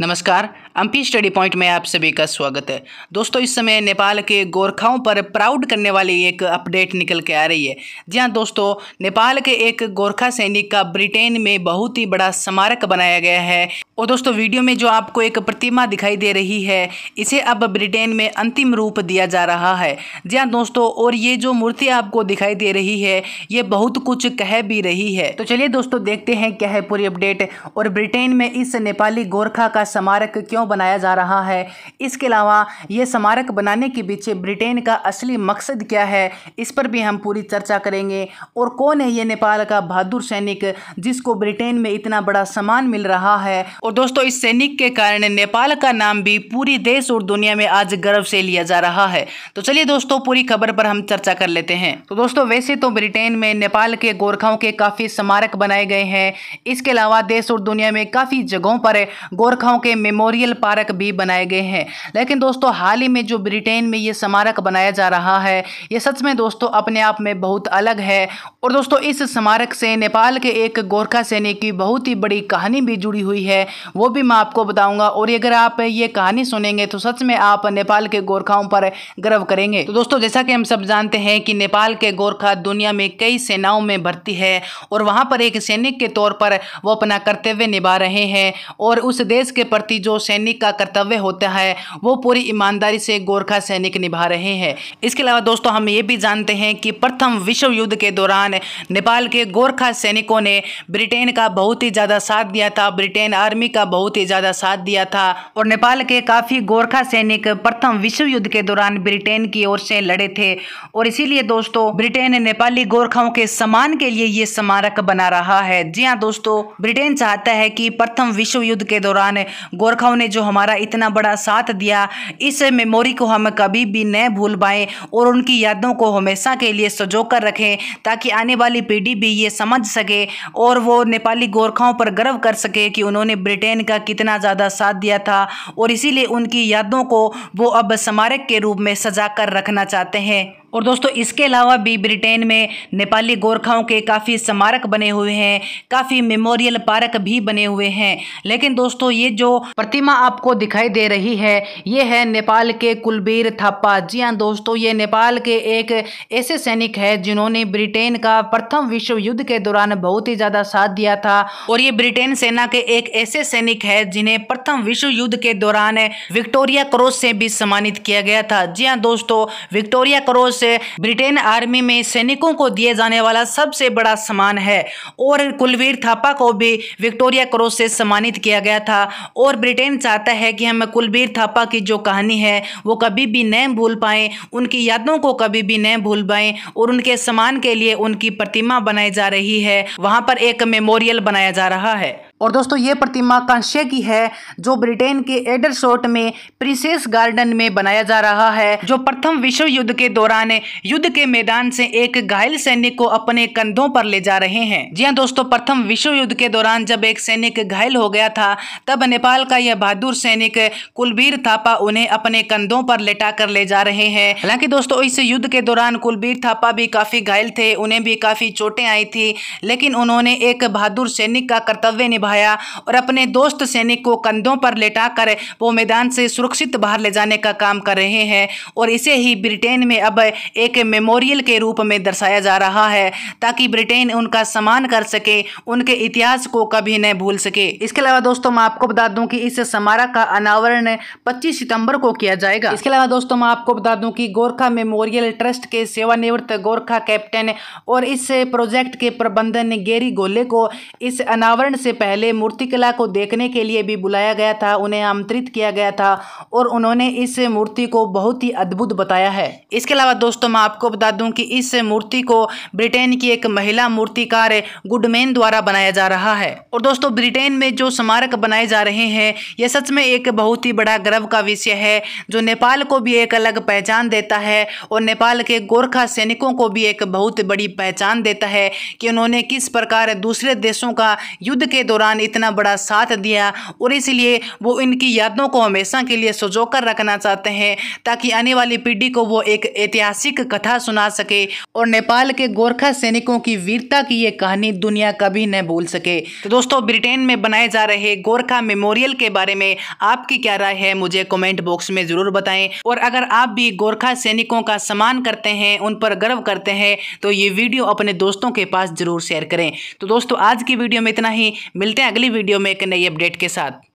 नमस्कार अम्पी study point में आप सभी का स्वागत है दोस्तों इस समय नेपाल के गोरखाओं पर प्राउड करने वाली एक अपडेट निकल के आ रही है जी हाँ दोस्तों नेपाल के एक गोरखा सैनिक का ब्रिटेन में बहुत ही बड़ा स्मारक बनाया गया है और दोस्तों वीडियो में जो आपको एक प्रतिमा दिखाई दे रही है इसे अब ब्रिटेन में अंतिम रूप दिया जा रहा है जी हाँ दोस्तों और ये जो मूर्ति आपको दिखाई दे रही है ये बहुत कुछ कह भी रही है तो चलिए दोस्तों देखते हैं क्या है पूरी अपडेट और ब्रिटेन में इस नेपाली गोरखा का स्मारक क्यों बनाया जा रहा है इसके अलावा ये स्मारक बनाने के पीछे ब्रिटेन का असली मकसद क्या है इस पर भी हम पूरी चर्चा करेंगे और कौन है ये नेपाल का बहादुर सैनिक जिसको ब्रिटेन में इतना बड़ा सम्मान मिल रहा है और दोस्तों इस सैनिक के कारण नेपाल का नाम भी पूरी देश और दुनिया में आज गर्व से लिया जा रहा है तो चलिए दोस्तों पूरी खबर पर हम चर्चा कर लेते हैं तो दोस्तों वैसे तो ब्रिटेन में नेपाल के गोरखाओं के काफ़ी स्मारक बनाए गए हैं इसके अलावा देश और दुनिया में काफ़ी जगहों पर गोरखाओं के मेमोरियल पार्क भी बनाए गए हैं लेकिन दोस्तों हाल ही में जो ब्रिटेन में ये स्मारक बनाया जा रहा है ये सच में दोस्तों अपने आप में बहुत अलग है और दोस्तों इस स्मारक से नेपाल के एक गोरखा सैनिक की बहुत ही बड़ी कहानी भी जुड़ी हुई है वो भी मैं आपको बताऊंगा और अगर आप ये कहानी सुनेंगे तो सच में आप नेपाल के गोरखाओं पर गर्व करेंगे तो दोस्तों जैसा कि हम सब जानते हैं कि नेपाल के गोरखा दुनिया में कई सेनाओं में भर्ती है और वहाँ पर एक सैनिक के तौर पर वो अपना कर्तव्य निभा रहे हैं और उस देश के प्रति जो सैनिक का कर्तव्य होता है वो पूरी ईमानदारी से गोरखा सैनिक निभा रहे हैं इसके अलावा दोस्तों हम ये भी जानते हैं कि प्रथम विश्व युद्ध के दौरान नेपाल के गोरखा सैनिकों ने ब्रिटेन का बहुत ही ज़्यादा साथ दिया था ब्रिटेन आर्मी आर्मी का बहुत ही ज़्यादा साथ दिया था और नेपाल के काफ़ी गोरखा सैनिक प्रथम विश्व युद्ध के दौरान ब्रिटेन की ओर से लड़े थे और इसीलिए दोस्तों ब्रिटेन नेपाली गोरखाओं के सम्मान के लिए ये स्मारक बना रहा है जी हाँ दोस्तों ब्रिटेन चाहता है कि प्रथम विश्व युद्ध के दौरान गोरखाओं ने जो हमारा इतना बड़ा साथ दिया इस मेमोरी को हम कभी भी न भूल पाए और उनकी यादों को हमेशा के लिए सजो कर रखें ताकि आने वाली पीढ़ी भी ये समझ सके और वो नेपाली गोरखाओं पर गर्व कर सके कि उन्होंने ब्रिटेन ब्रिटेन का कितना ज़्यादा साथ दिया था और इसीलिए उनकी यादों को वो अब स्मारक के रूप में सजा कर रखना चाहते हैं और दोस्तों इसके अलावा भी ब्रिटेन में नेपाली गोरखाओं के काफ़ी स्मारक बने हुए हैं काफ़ी मेमोरियल पार्क भी बने हुए हैं लेकिन दोस्तों ये जो प्रतिमा आपको दिखाई दे रही है ये है नेपाल के कुलबीर थापा जी हाँ दोस्तों ये नेपाल के एक ऐसे सैनिक है जिन्होंने ब्रिटेन का प्रथम विश्व युद्ध के दौरान बहुत ही ज़्यादा साथ दिया था और ये ब्रिटेन सेना के एक ऐसे सैनिक है जिन्हें प्रथम विश्व युद्ध के दौरान विक्टोरिया क्रॉस से भी सम्मानित किया गया था जी हाँ दोस्तों विक्टोरिया क्रॉस से ब्रिटेन आर्मी में सैनिकों को दिए जाने वाला सबसे बड़ा सम्मान है और कुलवीर थापा को भी विक्टोरिया क्रॉस से सम्मानित किया गया था और ब्रिटेन चाहता है कि हम कुलवीर थापा की जो कहानी है वो कभी भी न भूल पाएं उनकी यादों को कभी भी न भूल पाएं और उनके सम्मान के लिए उनकी प्रतिमा बनाई जा रही है वहाँ पर एक मेमोरियल बनाया जा रहा है और दोस्तों ये प्रतिमा कांस्य की है जो ब्रिटेन के एडरसोट में प्रिंसेस गार्डन में बनाया जा रहा है जो प्रथम विश्व युद्ध के दौरान युद्ध के मैदान से एक घायल सैनिक को अपने कंधों पर ले जा रहे हैं जी हाँ दोस्तों प्रथम विश्व युद्ध के दौरान जब एक सैनिक घायल हो गया था तब नेपाल का यह बहादुर सैनिक कुलबीर थापा उन्हें अपने कंधों पर लेटा कर ले जा रहे हैं हालांकि दोस्तों इस युद्ध के दौरान कुलबीर थापा भी काफी घायल थे उन्हें भी काफी चोटें आई थी लेकिन उन्होंने एक बहादुर सैनिक का कर्तव्य निभा निभाया और अपने दोस्त सैनिक को कंधों पर लेटाकर वो मैदान से सुरक्षित बाहर ले जाने का काम कर रहे हैं और इसे ही ब्रिटेन में अब एक मेमोरियल के रूप में दर्शाया जा रहा है ताकि ब्रिटेन उनका सम्मान कर सके उनके इतिहास को कभी न भूल सके इसके अलावा दोस्तों मैं आपको बता दूं कि इस स्मारक का अनावरण 25 सितंबर को किया जाएगा इसके अलावा दोस्तों मैं आपको बता दूं कि गोरखा मेमोरियल ट्रस्ट के सेवानिवृत्त गोरखा कैप्टन और इस प्रोजेक्ट के प्रबंधन गेरी गोले को इस अनावरण से पहले पहले मूर्तिकला को देखने के लिए भी बुलाया गया था उन्हें आमंत्रित किया गया था और उन्होंने इस मूर्ति को बहुत ही अद्भुत बताया है इसके अलावा दोस्तों मैं आपको बता दूं कि इस मूर्ति को ब्रिटेन की एक महिला मूर्तिकार गुडमैन द्वारा बनाया जा रहा है और दोस्तों ब्रिटेन में जो स्मारक बनाए जा रहे हैं यह सच में एक बहुत ही बड़ा गर्व का विषय है जो नेपाल को भी एक अलग पहचान देता है और नेपाल के गोरखा सैनिकों को भी एक बहुत बड़ी पहचान देता है कि उन्होंने किस प्रकार दूसरे देशों का युद्ध के दौरान दौरान इतना बड़ा साथ दिया और इसलिए वो इनकी यादों को हमेशा के लिए सजो कर रखना चाहते हैं ताकि आने वाली पीढ़ी को वो एक ऐतिहासिक कथा सुना सके और नेपाल के गोरखा सैनिकों की वीरता की ये कहानी दुनिया कभी न भूल सके तो दोस्तों ब्रिटेन में बनाए जा रहे गोरखा मेमोरियल के बारे में आपकी क्या राय है मुझे कॉमेंट बॉक्स में ज़रूर बताएं और अगर आप भी गोरखा सैनिकों का सम्मान करते हैं उन पर गर्व करते हैं तो ये वीडियो अपने दोस्तों के पास ज़रूर शेयर करें तो दोस्तों आज की वीडियो में इतना ही मिलते मिलते हैं अगली वीडियो में एक नई अपडेट के साथ